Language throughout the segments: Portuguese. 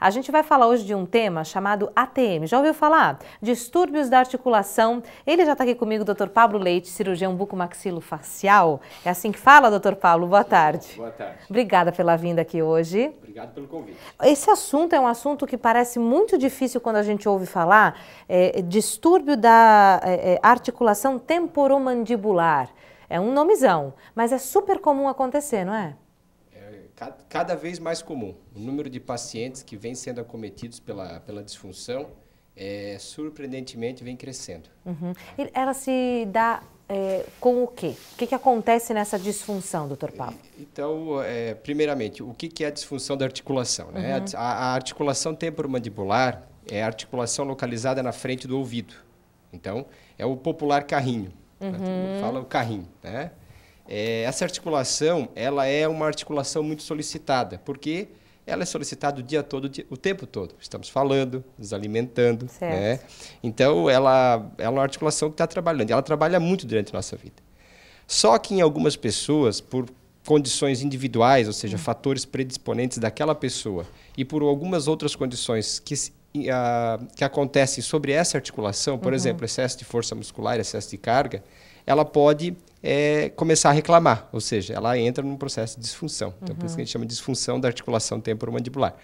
A gente vai falar hoje de um tema chamado ATM. Já ouviu falar? Distúrbios da articulação. Ele já está aqui comigo, Dr. Pablo Leite, cirurgião bucomaxilofacial. É assim que fala, Dr. Paulo? Boa tarde. Boa tarde. Obrigada pela vinda aqui hoje. Obrigado pelo convite. Esse assunto é um assunto que parece muito difícil quando a gente ouve falar. É, é distúrbio da é, é, articulação temporomandibular. É um nomezão, mas é super comum acontecer, não é? cada vez mais comum. O número de pacientes que vem sendo acometidos pela, pela disfunção, é, surpreendentemente, vem crescendo. Uhum. Ela se dá é, com o quê? O que, que acontece nessa disfunção, doutor Paulo? Então, é, primeiramente, o que, que é a disfunção da articulação? Né? Uhum. A, a articulação temporomandibular é a articulação localizada na frente do ouvido. Então, é o popular carrinho. Uhum. Fala o carrinho, né? É, essa articulação, ela é uma articulação muito solicitada, porque ela é solicitada o dia todo, o tempo todo. Estamos falando, nos alimentando, né? certo. né? Então, ela, ela é uma articulação que está trabalhando. Ela trabalha muito durante a nossa vida. Só que em algumas pessoas, por condições individuais, ou seja, uhum. fatores predisponentes daquela pessoa, e por algumas outras condições que, uh, que acontecem sobre essa articulação, por uhum. exemplo, excesso de força muscular, excesso de carga, ela pode é começar a reclamar, ou seja, ela entra num processo de disfunção. Então, uhum. por isso que a gente chama de disfunção da articulação temporomandibular.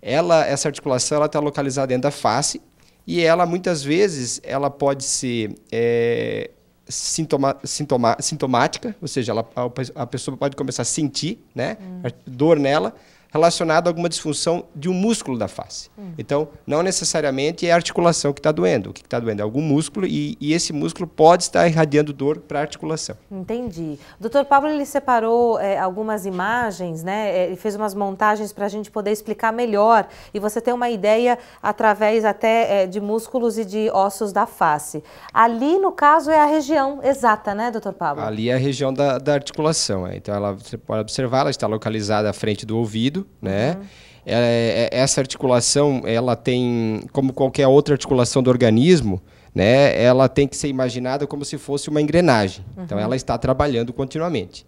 Ela, essa articulação, ela está localizada dentro da face e ela, muitas vezes, ela pode ser é, sintoma, sintoma, sintomática, ou seja, ela, a, a, pessoa pode começar a sentir né, uhum. dor nela, relacionado a alguma disfunção de um músculo da face. Hum. Então, não necessariamente é a articulação que está doendo. O que está doendo é algum músculo e, e, esse músculo pode estar irradiando dor para a articulação. Entendi. O doutor Pablo ele separou é, algumas imagens, né? É, ele fez umas montagens para a gente poder explicar melhor e você ter uma ideia através até é, de músculos e de ossos da face. Ali, no caso, é a região exata, né, doutor Pablo? Ali é a região da, da articulação. É. Então, ela, você pode observar, ela está localizada à frente do ouvido né? Uhum. É, é, essa articulação, ela tem, como qualquer outra articulação do organismo, né? Ela tem que ser imaginada como se fosse uma engrenagem. Então, uhum. Então, ela está trabalhando continuamente.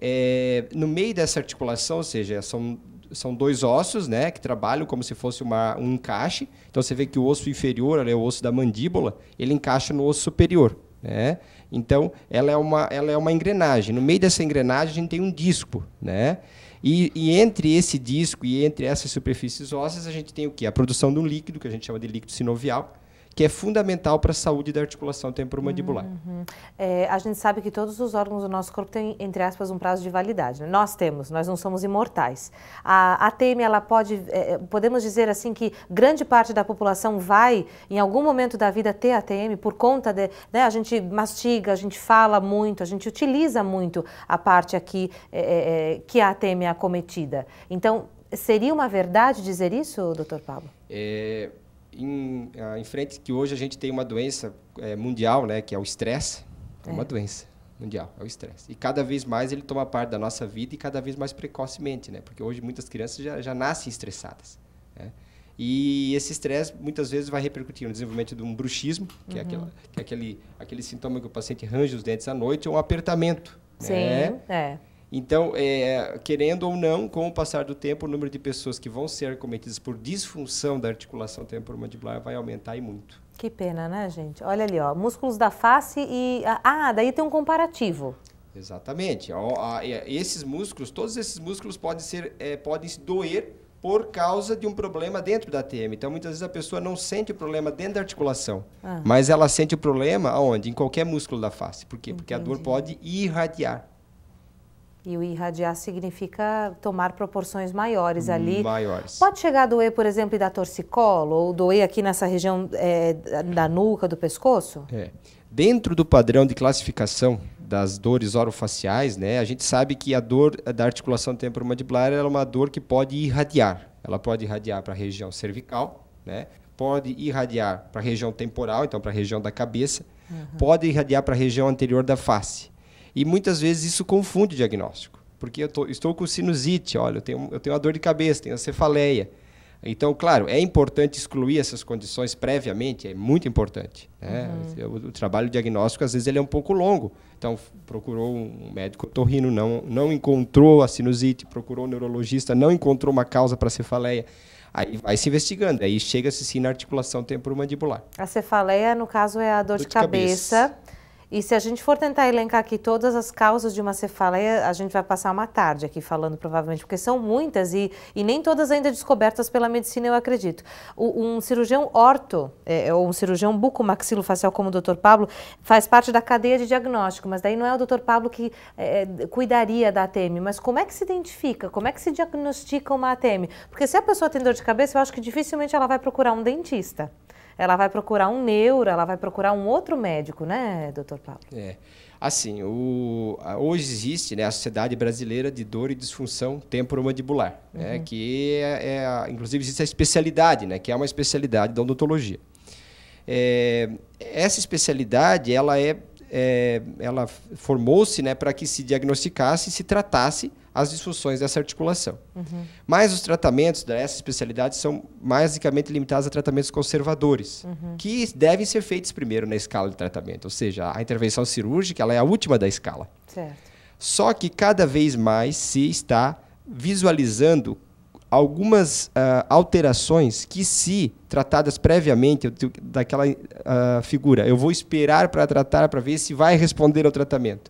É, no meio dessa articulação, ou seja, são são dois ossos, né, que trabalham como se fosse uma, um encaixe. Então você vê que o osso inferior, né, o osso da mandíbula, ele encaixa no osso superior, né? Então ela é uma, ela é uma engrenagem. No meio dessa engrenagem a gente tem um disco, né? E, e, entre esse disco e entre essas superfícies ósseas, a gente tem o quê? A produção de um líquido, que a gente chama de líquido sinovial, que é fundamental para a saúde da articulação temporomandibular. Uhum. É, a gente sabe que todos os órgãos do nosso corpo têm, entre aspas, um prazo de validade. Né? Nós temos, nós não somos imortais. A ATM, ela pode, é, é, podemos dizer assim que grande parte da população vai, em algum momento da vida, ter ATM por conta de, né, a gente mastiga, a gente fala muito, a gente utiliza muito a parte aqui é, é, é que a ATM é acometida. Então, seria uma verdade dizer isso, doutor Pablo? É em, ah, em frente que hoje a gente tem uma doença é, mundial, né, que é o estresse, é. é uma doença mundial, é o estresse. E cada vez mais ele toma parte da nossa vida e cada vez mais precocemente, né? Porque hoje muitas crianças já, já nascem estressadas, né? E esse estresse muitas vezes vai repercutir no desenvolvimento de um bruxismo, que, uhum. é, aquela, uhum. que é aquele, aquele sintoma que o paciente range os dentes à noite, ou um apertamento. Né. Sim, né? é. Então, é, querendo ou não, com o passar do tempo, o número de pessoas que vão ser cometidas por disfunção da articulação temporomandibular vai aumentar e muito. Que pena, né, gente? Olha ali, ó, músculos da face e... Ah, ah daí tem um comparativo. Exatamente. Esses músculos, todos esses músculos podem, ser, é, podem se doer por causa de um problema dentro da TM. Então, muitas vezes a pessoa não sente o problema dentro da articulação, ah. mas ela sente o problema aonde? Em qualquer músculo da face. Por quê? Porque a dor pode irradiar. E o irradiar significa tomar proporções maiores ali. Maiores. Pode chegar a doer, por exemplo, e dar torcicolo, ou doer aqui nessa região é, da nuca, do pescoço? É. Dentro do padrão de classificação das dores orofaciais, né, a gente sabe que a dor da articulação temporomandibular é uma dor que pode irradiar. Ela pode irradiar para a região cervical, né, pode irradiar para a região temporal, então para a região da cabeça, uhum. pode irradiar para a região anterior da face. E muitas vezes isso confunde o diagnóstico. Porque eu tô, estou com sinusite, olha, eu tenho, eu tenho uma dor de cabeça, tenho a cefaleia. Então, claro, é importante excluir essas condições previamente, é muito importante. Né? Uhum. O, o, trabalho diagnóstico, às vezes, ele é um pouco longo. Então, procurou um médico torrino, não, não encontrou a sinusite, procurou um neurologista, não encontrou uma causa para a cefaleia. Aí vai se investigando, aí chega-se sim na articulação temporomandibular. A cefaleia, no caso, é a dor, dor de, cabeça. De cabeça e se a gente for tentar elencar aqui todas as causas de uma cefaleia, a gente vai passar uma tarde aqui falando, provavelmente, porque são muitas e, e nem todas ainda descobertas pela medicina, eu acredito. O, um cirurgião orto, é, é ou um cirurgião bucomaxilofacial como o Dr. Pablo, faz parte da cadeia de diagnóstico, mas daí não é o Dr. Pablo que é, é cuidaria da ATM. Mas como é que se identifica? Como é que se diagnostica uma ATM? Porque se a pessoa tem dor de cabeça, eu acho que dificilmente ela vai procurar um dentista ela vai procurar um neuro, ela vai procurar um outro médico, né, doutor Paulo? É. Assim, o, hoje existe né, a Sociedade Brasileira de Dor e Disfunção Temporomandibular, né, uhum. né, que é, é inclusive existe a especialidade, né, que é uma especialidade da odontologia. É, essa especialidade, ela é, é ela formou-se né, para que se diagnosticasse e se tratasse as disfunções dessa articulação. Uhum. Mas os tratamentos dessa especialidade são basicamente limitados a tratamentos conservadores, uhum. que devem ser feitos primeiro na escala de tratamento, ou seja, a intervenção cirúrgica ela é a última da escala. Certo. Só que cada vez mais se está visualizando algumas uh, alterações que, se tratadas previamente eu, daquela uh, figura, eu vou esperar para tratar para ver se vai responder ao tratamento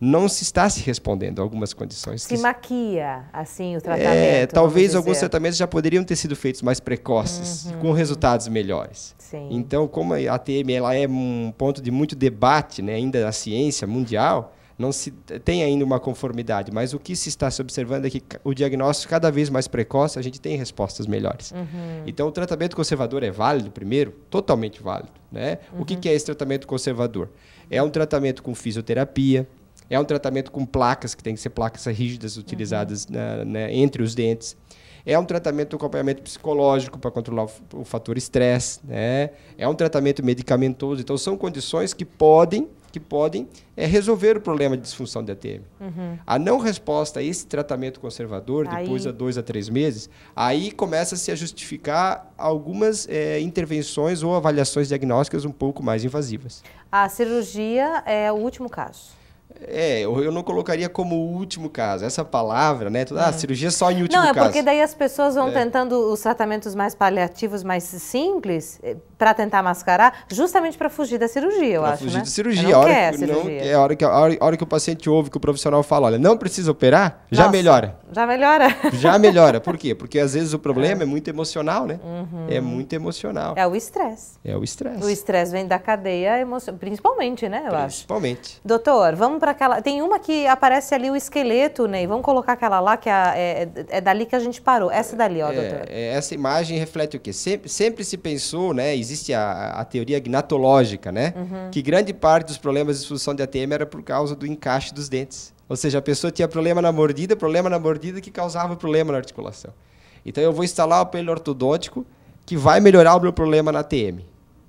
não se está se respondendo a algumas condições. Se maquia, assim, o é, tratamento. É, talvez alguns tratamentos já poderiam ter sido feitos mais precoces, uhum. com resultados melhores. Sim. Então, como a ATM ela é um ponto de muito debate né, ainda na ciência mundial, não se tem ainda uma conformidade, mas o que se está se observando é que o diagnóstico cada vez mais precoce, a gente tem respostas melhores. Uhum. Então, o tratamento conservador é válido primeiro? Totalmente válido. Né? Uhum. O que, que, é esse tratamento conservador? É um tratamento com fisioterapia, é um tratamento com placas, que tem que ser placas rígidas utilizadas uhum. na, né, né, entre os dentes. É um tratamento, um acompanhamento psicológico para controlar o, o fator estresse, né? É um tratamento medicamentoso. Então, são condições que podem que podem é, resolver o problema de disfunção da ATM. Uhum. A não resposta a esse tratamento conservador, aí... depois de dois a três meses, aí começa-se a justificar algumas é, intervenções ou avaliações diagnósticas um pouco mais invasivas. A cirurgia é o último caso. É, eu, não colocaria como último caso. Essa palavra, né? Tu, ah, é. cirurgia é só em último caso. Não, é caso. porque daí as pessoas vão é. tentando os tratamentos mais paliativos, mais simples, eh, para tentar mascarar, justamente para fugir da cirurgia, eu pra acho, fugir né? da cirurgia. Eu não a hora que, cirurgia. é a hora, que, a, hora, a hora que o paciente ouve que o profissional fala, olha, não precisa operar, já Nossa, melhora. Já melhora. já melhora. Por quê? Porque às vezes o problema é, é muito emocional, né? Uhum. É muito emocional. É o estresse. É o estresse. O estresse vem da cadeia emocional, principalmente, né, eu principalmente. acho. Principalmente. Doutor, vamos para aquela. Tem uma que aparece ali o esqueleto, Ney. Né? Vamos colocar aquela lá, que é, é, é, dali que a gente parou. Essa dali, ó, é, doutor. É, essa imagem reflete o quê? Sempre, sempre se pensou, né? Existe a, a teoria gnatológica, né? Uhum. Que grande parte dos problemas de expulsão de ATM era por causa do encaixe dos dentes. Ou seja, a pessoa tinha problema na mordida, problema na mordida que causava problema na articulação. Então eu vou instalar o aparelho ortodôntico que vai melhorar o meu problema na ATM.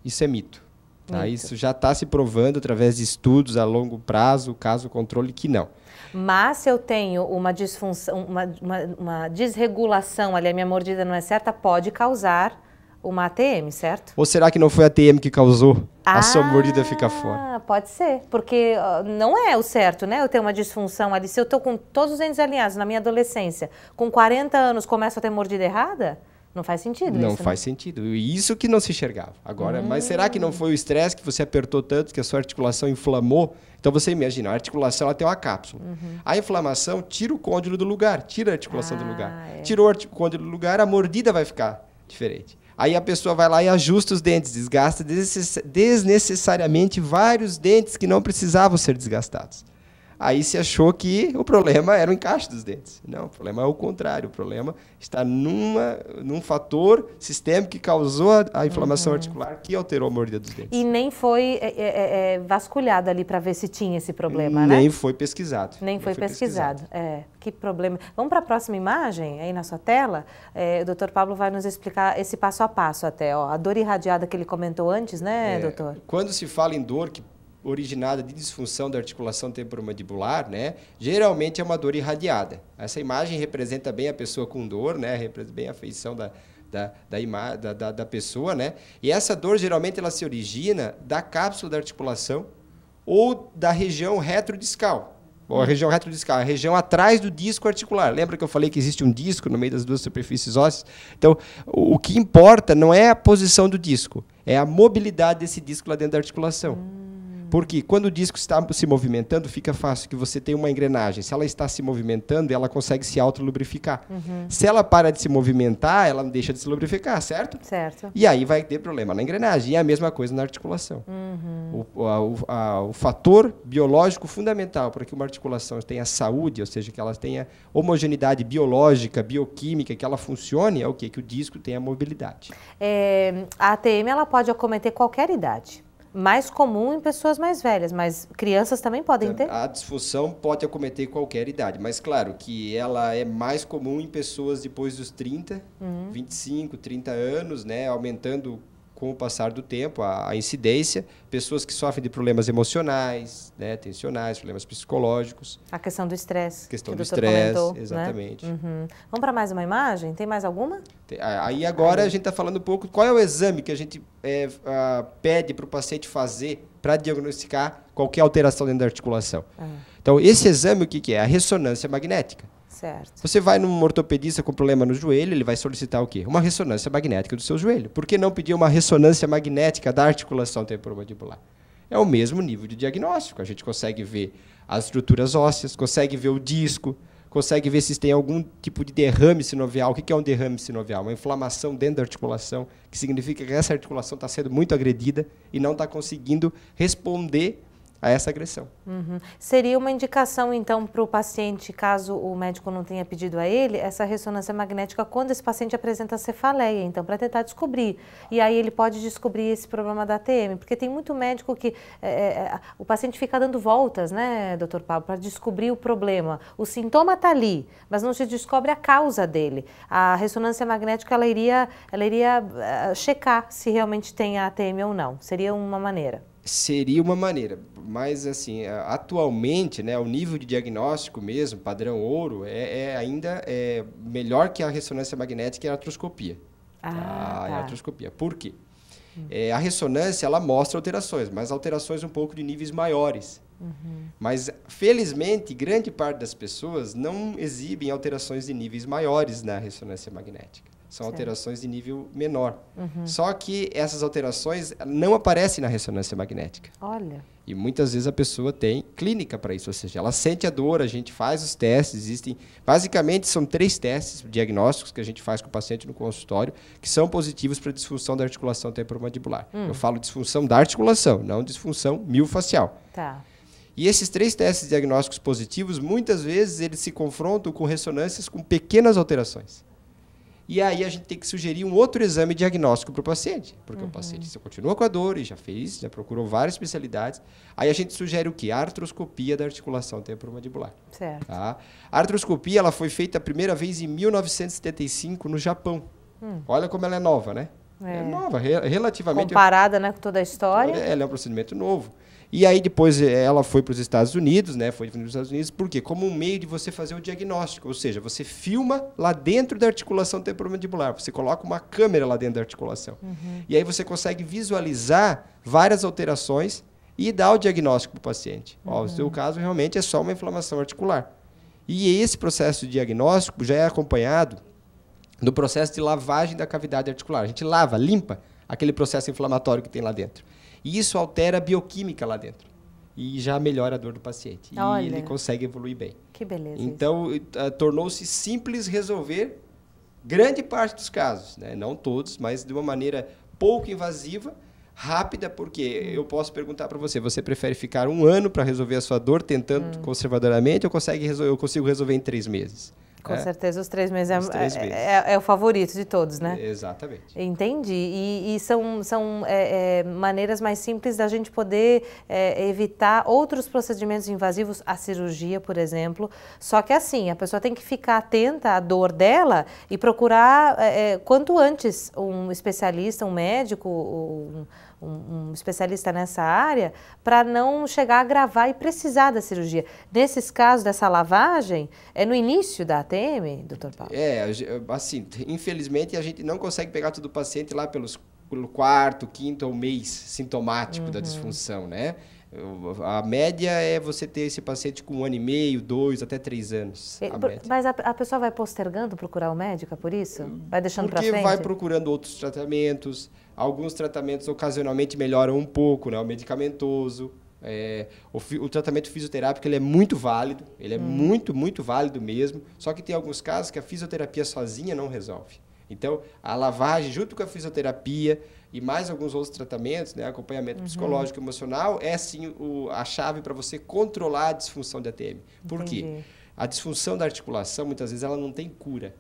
Isso é mito. Tá? Isso já está se provando através de estudos a longo prazo, caso controle, que não. Mas se eu tenho uma disfunção, uma, uma, uma desregulação ali, a minha mordida não é certa, pode causar uma ATM, certo? Ou será que não foi a ATM que causou ah, a sua ah, mordida ficar fora? Pode ser, porque não é o certo, né? Eu tenho uma disfunção ali. Se eu estou com todos os dentes alinhados na minha adolescência, com 40 anos começo a ter mordida errada, não faz sentido não isso, né? faz né? sentido. Isso que não se enxergava. Agora, hum. mas será que não foi o estresse que você apertou tanto que a sua articulação inflamou? Então você imagina, a articulação ela tem uma cápsula. Uhum. A inflamação tira o côndilo do lugar, tira a articulação ah, do lugar. É. Tirou o côndilo do lugar, a mordida vai ficar diferente. Aí a pessoa vai lá e ajusta os dentes, desgasta desnecessariamente vários dentes que não precisavam ser desgastados aí se achou que o problema era o encaixe dos dentes. Não, o problema é o contrário. O problema está numa, num fator sistêmico que causou a, a inflamação uhum. articular que alterou a mordida dos dentes. E nem foi é, é, é, é vasculhado ali para ver se tinha esse problema, né? nem né? Foi pesquisado. Nem, nem foi, foi pesquisado. Nem, foi, pesquisado. É, que problema. Vamos para a próxima imagem, aí na sua tela. É, o doutor Pablo vai nos explicar esse passo a passo até. Ó, a dor irradiada que ele comentou antes, né, é, doutor? Quando se fala em dor que originada de disfunção da articulação temporomandibular, né, geralmente é uma dor irradiada. Essa imagem representa bem a pessoa com dor, né, representa bem a feição da, da, da, da, da pessoa, né? E essa dor geralmente ela se origina da cápsula da articulação ou da região retrodiscal. Ou a região retrodiscal, a região atrás do disco articular. Lembra que eu falei que existe um disco no meio das duas superfícies ósseas? Então, o, o que importa não é a posição do disco, é a mobilidade desse disco lá dentro da articulação. Hum. Porque quando o disco está se movimentando, fica fácil que você tem uma engrenagem. Se ela está se movimentando, ela consegue se autolubrificar. Uhum. Se ela para de se movimentar, ela deixa de se lubrificar, certo? Certo. E aí vai ter problema na engrenagem. E é a mesma coisa na articulação. Uhum. O, a, o, a, o fator biológico fundamental para que uma articulação tenha saúde, ou seja, que ela tenha homogeneidade biológica, bioquímica, que ela funcione, é o quê? Que o disco tenha mobilidade. É, a ATM ela pode acometer qualquer idade mais comum em pessoas mais velhas, mas crianças também podem então, ter? A disfunção pode acometer qualquer idade, mas claro que ela é mais comum em pessoas depois dos 30, uhum. 25, 30 anos, né, aumentando com o passar do tempo, a, a incidência, pessoas que sofrem de problemas emocionais, né, tensionais, problemas psicológicos. A questão do estresse. Questão do estresse, né? exatamente. Né? Uhum. Vamos para mais uma imagem? Tem mais alguma? Tem, aí agora aí. a gente está falando um pouco qual é o exame que a gente é, a, pede para o paciente fazer para diagnosticar qualquer alteração dentro da articulação. Ah. Então, esse exame o que, que é? A ressonância magnética. Certo. Você vai num ortopedista com problema no joelho, ele vai solicitar o quê? Uma ressonância magnética do seu joelho. Por que não pedir uma ressonância magnética da articulação temporomandibular? É o mesmo nível de diagnóstico. A gente consegue ver as estruturas ósseas, consegue ver o disco, consegue ver se tem algum tipo de derrame sinovial. O que é um derrame sinovial? Uma inflamação dentro da articulação, que significa que essa articulação está sendo muito agredida e não está conseguindo responder a essa agressão. Uhum. Seria uma indicação, então, para o paciente, caso o médico não tenha pedido a ele, essa ressonância magnética quando esse paciente apresenta cefaleia, então, para tentar descobrir. E aí ele pode descobrir esse problema da ATM, porque tem muito médico que é, é, é, o paciente fica dando voltas, né, doutor Paulo, para descobrir o problema. O sintoma está ali, mas não se descobre a causa dele. A ressonância magnética, ela iria, ela iria eh, checar se realmente tem a ATM ou não. Seria uma maneira seria uma maneira. Mas, assim, atualmente, né, o nível de diagnóstico mesmo, padrão ouro, é, é ainda é melhor que a ressonância magnética e a artroscopia. Ah, tá? tá. A artroscopia. Por quê? Uhum. É, a ressonância, ela mostra alterações, mas alterações um pouco de níveis maiores. Uhum. Mas, felizmente, grande parte das pessoas não exibem alterações de níveis maiores na ressonância magnética. São certo. alterações de nível menor. Uhum. Só que essas alterações não aparecem na ressonância magnética. Olha. E muitas vezes a pessoa tem clínica para isso, ou seja, ela sente a dor, a gente faz os testes, existem. Basicamente, são três testes diagnósticos que a gente faz com o paciente no consultório que são positivos para disfunção da articulação temporomandibular. Hum. Eu falo disfunção da articulação, não disfunção miofascial. Tá. E esses três testes diagnósticos positivos, muitas vezes, eles se confrontam com ressonâncias com pequenas alterações. E aí a gente tem que sugerir um outro exame diagnóstico para o paciente, porque uhum. o paciente continua com a dor e já fez, já procurou várias especialidades. Aí a gente sugere o que? Artroscopia da articulação temporomandibular. Certo. Tá? A artroscopia ela foi feita a primeira vez em 1975 no Japão. Hum. Olha como ela é nova, né? É, é nova, re relativamente. Comparada né, com toda a história. É, ela é um procedimento novo. E aí depois eh, ela foi para os Estados Unidos, né? Foi para os Estados Unidos, por quê? Como um meio de você fazer o diagnóstico, ou seja, você filma lá dentro da articulação temporomandibular, você coloca uma câmera lá dentro da articulação. Uhum. E aí você consegue visualizar várias alterações e dar o diagnóstico para o paciente. Uhum. Ó, o seu uhum. caso realmente é só uma inflamação articular. E esse processo de diagnóstico já é acompanhado do processo de lavagem da cavidade articular. A gente lava, limpa aquele processo inflamatório que tem lá dentro. E isso altera a bioquímica lá dentro. E já melhora a dor do paciente. Olha, e ele consegue evoluir bem. Que beleza. Então, uh, tornou-se simples resolver grande parte dos casos, né? não todos, mas de uma maneira pouco invasiva, rápida, porque hum. eu posso perguntar para você, você prefere ficar um ano para resolver a sua dor tentando hum. conservadoramente ou consegue resolver, eu consigo resolver em três meses? Com é. certeza, os três meses, é os é, três meses. É, é, o favorito de todos, né? Exatamente. Entendi. E, e são, são é, é, maneiras mais simples da gente poder evitar outros procedimentos invasivos, a cirurgia, por exemplo. Só que assim, a pessoa tem que ficar atenta à dor dela e procurar quanto antes um especialista, um médico, um um, especialista nessa área para não chegar a gravar e precisar da cirurgia. Nesses casos dessa lavagem, é no início da ATM, doutor Paulo? É, assim, infelizmente a gente não consegue pegar todo o paciente lá pelos, pelo quarto, quinto ou mês sintomático uhum. da disfunção, né? A média é você ter esse paciente com um ano e meio, dois, até três anos. E, a por, mas a, a, pessoa vai postergando procurar o médico é por isso? Vai deixando para frente? Porque vai procurando outros tratamentos. Alguns tratamentos ocasionalmente melhoram um pouco, né? O medicamentoso. É, o, o, tratamento fisioterápico ele é muito válido, ele é hum. muito, muito válido mesmo. Só que tem alguns casos que a fisioterapia sozinha não resolve. Então, a lavagem junto com a fisioterapia e mais alguns outros tratamentos, né, acompanhamento uhum. psicológico e emocional, é sim o, a chave para você controlar a disfunção de ATM. Por quê? A disfunção da articulação, muitas vezes, ela não tem cura.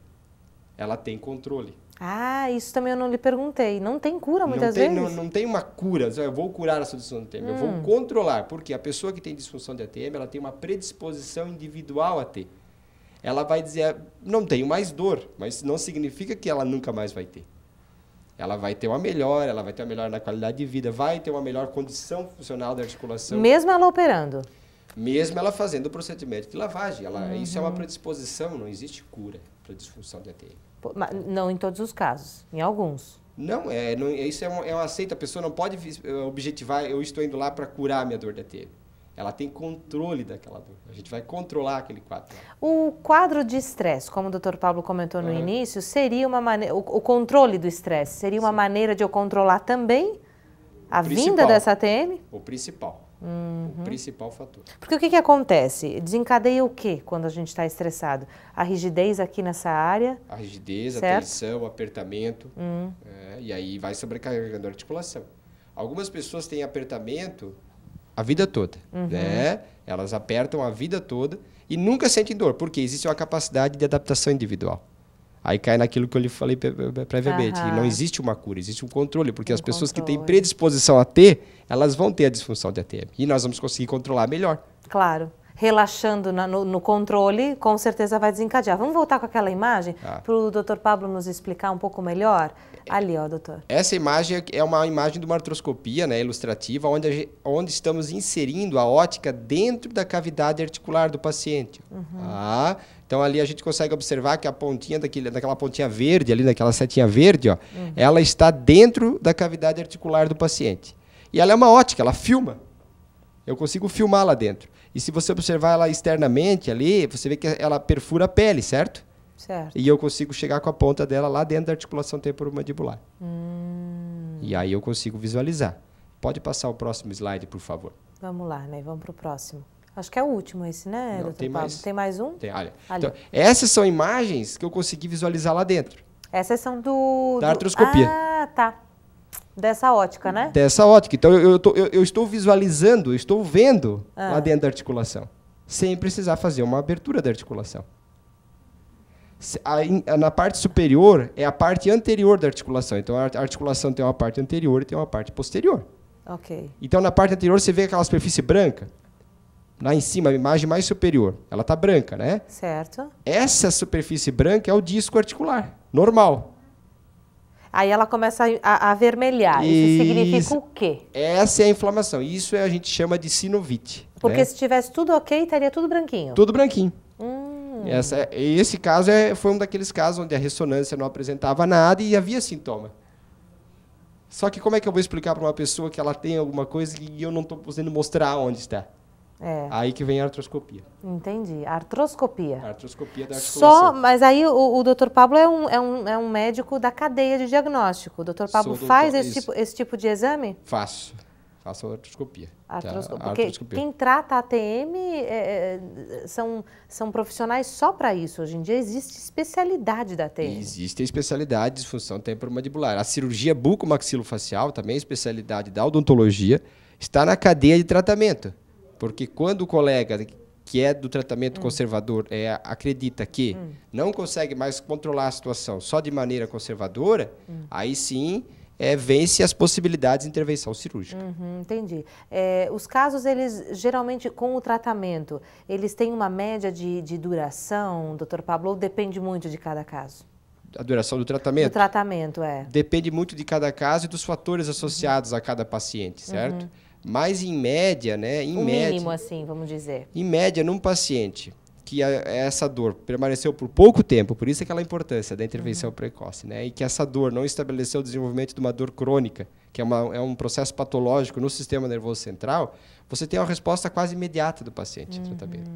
Ela tem controle. Ah, isso também eu não lhe perguntei. Não tem cura muitas não tem, vezes? Não, não, tem uma cura. Eu vou curar a sua disfunção de ATM. Hum. Eu vou hum. controlar. Porque a pessoa que tem disfunção de ATM, ela tem uma predisposição individual a ter ela vai dizer, não tenho mais dor, mas não significa que ela nunca mais vai ter. Ela vai ter uma melhora, ela vai ter uma melhora na qualidade de vida, vai ter uma melhor condição funcional da articulação. Mesmo ela operando? Mesmo ela fazendo o procedimento de lavagem. Ela, uhum. Isso é uma predisposição, não existe cura para a disfunção de ATM. mas não em todos os casos, em alguns. Não, é, não, isso é um, é um aceito. A pessoa não pode eh, objetivar, eu estou indo lá para curar a minha dor de ATM ela tem controle daquela dor. A gente vai controlar aquele quadro. O quadro de estresse, como o Dr. Pablo comentou no uhum. início, seria uma maneira, o controle do estresse seria uma Sim. maneira de eu controlar também a vinda dessa ATM? O principal. Uhum. O principal fator. Porque o que, que acontece? Desencadeia o que quando a gente está estressado? A rigidez aqui nessa área? A rigidez, certo? a tensão, o apertamento. Uhum. É, e aí vai sobrecarregando a articulação. Algumas pessoas têm apertamento a vida toda. Uhum. Né? Elas apertam a vida toda e nunca sentem dor, porque existe uma capacidade de adaptação individual. Aí cai naquilo que eu lhe falei previamente. Uhum. Não existe uma cura, existe um controle, porque um as pessoas controle. que têm predisposição a ter, elas vão ter a disfunção de ATM. E nós vamos conseguir controlar melhor. Claro. Relaxando na, no, no, controle, com certeza vai desencadear. Vamos voltar com aquela imagem ah. para o Dr. Pablo nos explicar um pouco melhor Ali, ó, doutor. Essa imagem é, é uma imagem de uma artroscopia né, ilustrativa, onde, gente, onde estamos inserindo a ótica dentro da cavidade articular do paciente. Uhum. Ah, então ali a gente consegue observar que a pontinha daquele, daquela pontinha verde, ali daquela setinha verde, ó, uhum. ela está dentro da cavidade articular do paciente. E ela é uma ótica, ela filma. Eu consigo filmar lá dentro. E se você observar ela externamente ali, você vê que ela perfura a pele, certo? Certo. E eu consigo chegar com a ponta dela lá dentro da articulação temporomandibular. Hum. E aí eu consigo visualizar. Pode passar o próximo slide, por favor. Vamos lá, né? Vamos para o próximo. Acho que é o último esse, né, Não, tem Mais, tem mais um? Tem, olha. Então, essas são imagens que eu consegui visualizar lá dentro. Essas são do... Da do... artroscopia. Ah, tá. Dessa ótica, né? Dessa ótica. Então, eu, eu, tô, eu, eu estou visualizando, eu estou vendo ah. lá dentro da articulação. Sem precisar fazer uma abertura da articulação na parte superior é a parte anterior da articulação. Então a articulação tem uma parte anterior e tem uma parte posterior. Ok. Então na parte anterior você vê aquela superfície branca. Lá em cima, a imagem mais superior. Ela está branca, né? Certo. Essa superfície branca é o disco articular, normal. Aí ela começa a, a avermelhar. Isso, Isso significa o quê? Essa é a inflamação. Isso é, a gente chama de sinovite. Porque né? se tivesse tudo ok, estaria tudo branquinho. Tudo branquinho. Essa, é, esse caso é, foi um daqueles casos onde a ressonância não apresentava nada e havia sintoma. Só que como é que eu vou explicar para uma pessoa que ela tem alguma coisa e eu não estou podendo mostrar onde está? É. Aí que vem a artroscopia. Entendi. Artroscopia. Artroscopia da Só, mas aí o, o Dr. Pablo é um, é, um, é um médico da cadeia de diagnóstico. O Dr. Pablo Sou faz doutor, esse, tipo, esse tipo de exame? Faço faço artroscopia. Artrosco... Porque artroscopia. quem trata ATM é, é, são, são profissionais só para isso. Hoje em dia existe especialidade da ATM. Existe especialidade de disfunção temporomandibular. A cirurgia bucomaxilofacial, também é especialidade da odontologia, está na cadeia de tratamento. Porque quando o colega que é do tratamento hum. conservador é, acredita que hum. não consegue mais controlar a situação só de maneira conservadora, hum. aí sim é, vence as possibilidades de intervenção cirúrgica. Uhum, entendi. É, os casos, eles geralmente com o tratamento, eles têm uma média de, de duração, doutor Pablo, ou depende muito de cada caso? a duração do tratamento? Do tratamento, é. Depende muito de cada caso e dos fatores associados uhum. a cada paciente, uhum. certo? Uhum. Mas em média, né? Em o média, mínimo, assim, vamos dizer. Em média, num paciente que a, é essa dor permaneceu por pouco tempo, por isso é aquela importância da intervenção uhum. precoce, né? e que essa dor não estabeleceu o desenvolvimento de uma dor crônica, que é, uma, é um processo patológico no sistema nervoso central, você tem uma resposta quase imediata do paciente uhum. tratamento.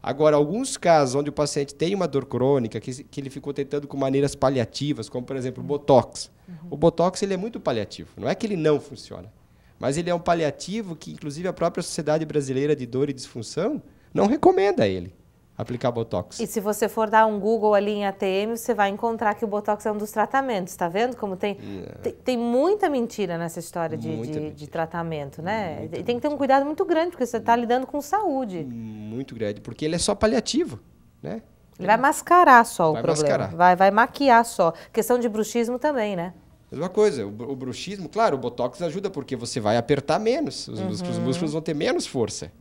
Agora, alguns casos onde o paciente tem uma dor crônica, que, que ele ficou tentando com maneiras paliativas, como por exemplo o Botox. Uhum. O Botox ele é muito paliativo, não é que ele não funciona, mas ele é um paliativo que, inclusive, a própria Sociedade Brasileira de Dor e Disfunção não recomenda ele aplicar Botox. E se você for dar um Google ali em ATM, você vai encontrar que o Botox é um dos tratamentos, tá vendo? Como tem, yeah. tem, tem, muita mentira nessa história de, de, de, tratamento, né? Muita tem que ter um cuidado muito grande, porque você está lidando com saúde. Muito grande, porque ele é só paliativo, né? Ele vai mascarar só vai o problema. Mascarar. Vai, vai maquiar só. Questão de bruxismo também, né? Mesma coisa, o, bruxismo, claro, o botox ajuda porque você vai apertar menos, os, uhum. músculos, os uhum. músculos vão ter menos força.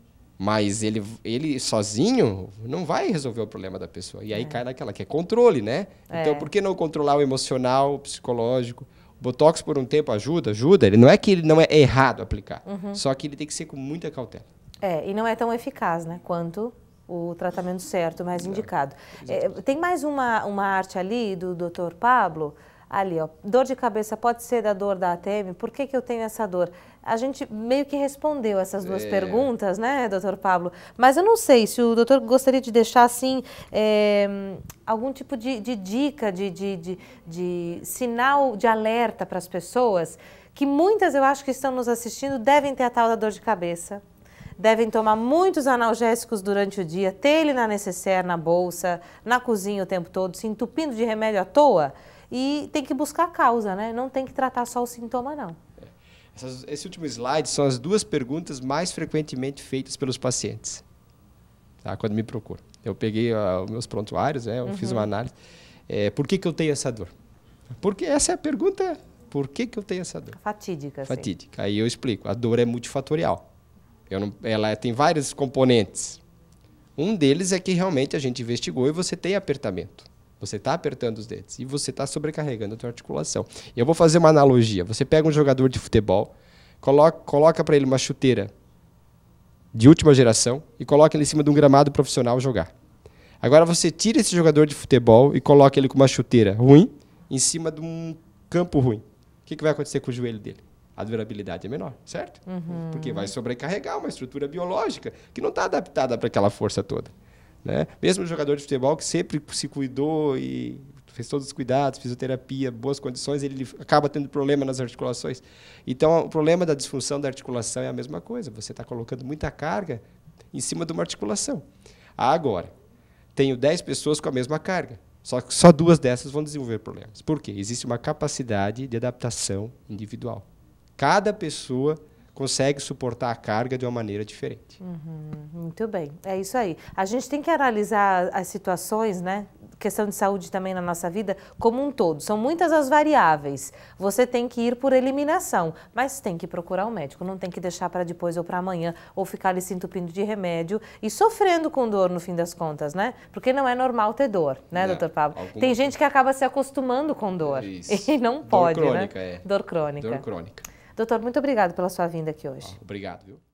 Mas ele, ele sozinho não vai resolver o problema da pessoa. E aí é. cai naquela que é controle, né? Então, é. Então, por que não controlar o emocional, o psicológico? O Botox por um tempo ajuda, ajuda. Ele não é que ele não é errado aplicar, uhum. só que ele tem que ser com muita cautela. É, e não é tão eficaz, né? Quanto o tratamento certo, mais indicado. É, tem mais uma, uma arte ali do Dr. Pablo ali, ó, dor de cabeça pode ser da dor da ATM? Por que, que eu tenho essa dor? A gente meio que respondeu essas duas é. perguntas, né, doutor Pablo? Mas eu não sei se o doutor gostaria de deixar, assim, é, algum tipo de, de dica, de, de, de sinal de alerta para as pessoas, que muitas, eu acho, que estão nos assistindo devem ter a tal da dor de cabeça, devem tomar muitos analgésicos durante o dia, ter ele na necessaire, na bolsa, na cozinha o tempo todo, se entupindo de remédio à toa, e tem que buscar a causa, né? Não tem que tratar só o sintoma, não. É. esse último slide são as duas perguntas mais frequentemente feitas pelos pacientes, tá? quando me procuram. Eu peguei ah, os meus prontuários, né? eu uhum. fiz uma análise. É, por que, que eu tenho essa dor? Porque essa é a pergunta, por que, que eu tenho essa dor? Fatídica. Fatídica. Sim. Aí eu explico, a dor é multifatorial. Não, ela tem vários componentes. Um deles é que realmente a gente investigou e você tem apertamento. Você está apertando os dedos e você está sobrecarregando a tua articulação. E eu vou fazer uma analogia. Você pega um jogador de futebol, coloca, coloca para ele uma chuteira de última geração e coloca ele em cima de um gramado profissional jogar. Agora você tira esse jogador de futebol e coloca ele com uma chuteira ruim em cima de um campo ruim. O que, que vai acontecer com o joelho dele? a durabilidade é menor, certo? Uhum. Porque vai sobrecarregar uma estrutura biológica que não está adaptada para aquela força toda. Né? Mesmo jogador de futebol que sempre se cuidou e fez todos os cuidados, fisioterapia, boas condições, ele acaba tendo problema nas articulações. Então, o problema da disfunção da articulação é a mesma coisa. Você está colocando muita carga em cima de uma articulação. Agora, tenho 10 pessoas com a mesma carga. Só que só duas dessas vão desenvolver problemas. Por quê? Existe uma capacidade de adaptação individual. Cada pessoa consegue suportar a carga de uma maneira diferente. Uhum, muito bem, é isso aí. A gente tem que analisar as situações, né? Questão de saúde também na nossa vida, como um todo. São muitas as variáveis. Você tem que ir por eliminação, mas tem que procurar o um médico. Não tem que deixar para depois ou para amanhã, ou ficar ali se entupindo de remédio e sofrendo com dor no fim das contas, né? Porque não é normal ter dor, né, não, doutor Pablo? Algum... Tem gente que acaba se acostumando com dor. Isso. E não dor pode, né? crônica, né? É. Dor crônica. Dor crônica. Doutor, muito obrigado pela sua vinda aqui hoje. obrigado, viu?